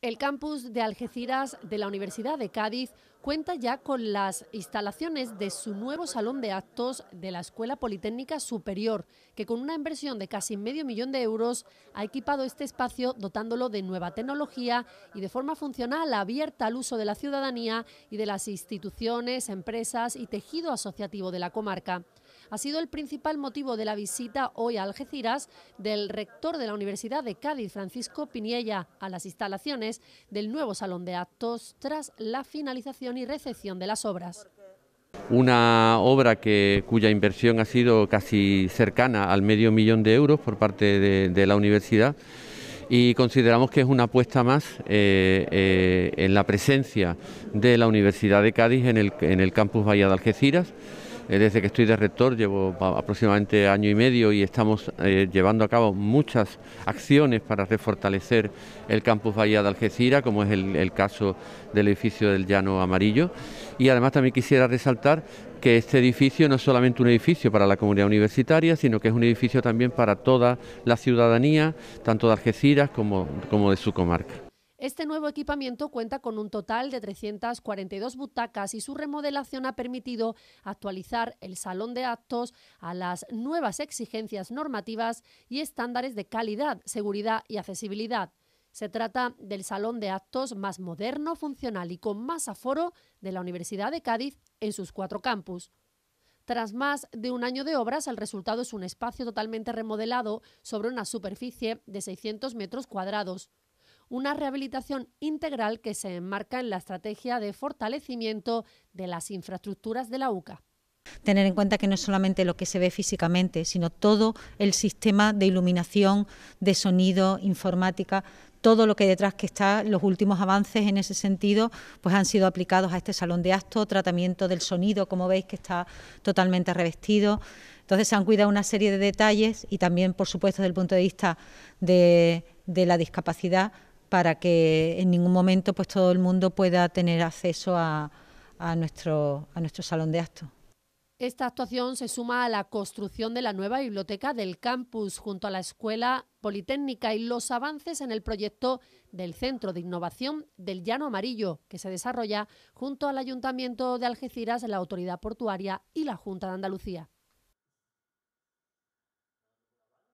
El campus de Algeciras de la Universidad de Cádiz cuenta ya con las instalaciones de su nuevo salón de actos de la Escuela Politécnica Superior, que con una inversión de casi medio millón de euros ha equipado este espacio dotándolo de nueva tecnología y de forma funcional abierta al uso de la ciudadanía y de las instituciones, empresas y tejido asociativo de la comarca ha sido el principal motivo de la visita hoy a Algeciras del rector de la Universidad de Cádiz, Francisco Piniella, a las instalaciones del nuevo salón de actos tras la finalización y recepción de las obras. Una obra cuya inversión ha sido casi cercana al medio millón de euros por parte de, la universidad y consideramos que es una apuesta más eh, eh, en la presencia de la Universidad de Cádiz en el, en el campus Bahía de Algeciras. Desde que estoy de rector llevo aproximadamente año y medio y estamos eh, llevando a cabo muchas acciones para refortalecer el campus Bahía de Algeciras, como es el, caso del edificio del Llano Amarillo. Y además también quisiera resaltar que este edificio no es solamente un edificio para la comunidad universitaria, sino que es un edificio también para toda la ciudadanía, tanto de Algeciras como de su comarca. Este nuevo equipamiento cuenta con un total de 342 butacas y su remodelación ha permitido actualizar el salón de actos a las nuevas exigencias normativas y estándares de calidad, seguridad y accesibilidad. Se trata del salón de actos más moderno, funcional y con más aforo de la Universidad de Cádiz en sus cuatro campus. Tras más de un año de obras, el resultado es un espacio totalmente remodelado sobre una superficie de 600 metros cuadrados, una rehabilitación integral que se enmarca en la estrategia de fortalecimiento de las infraestructuras de la UCA tener en cuenta que no es solamente lo que se ve físicamente, sino todo el sistema de iluminación, de sonido, informática, todo lo que detrás que está, los últimos avances en ese sentido, pues han sido aplicados a este salón de acto, tratamiento del sonido, como veis que está totalmente revestido. Entonces se han cuidado una serie de detalles y también, por supuesto, desde el punto de vista de, de la discapacidad, para que en ningún momento pues, todo el mundo pueda tener acceso a, nuestro, a nuestro salón de actos. Esta actuación se suma a la construcción de la nueva biblioteca del campus junto a la Escuela Politécnica y los avances en el proyecto del Centro de Innovación del Llano Amarillo, que se desarrolla junto al Ayuntamiento de Algeciras, la Autoridad Portuaria y la Junta de Andalucía.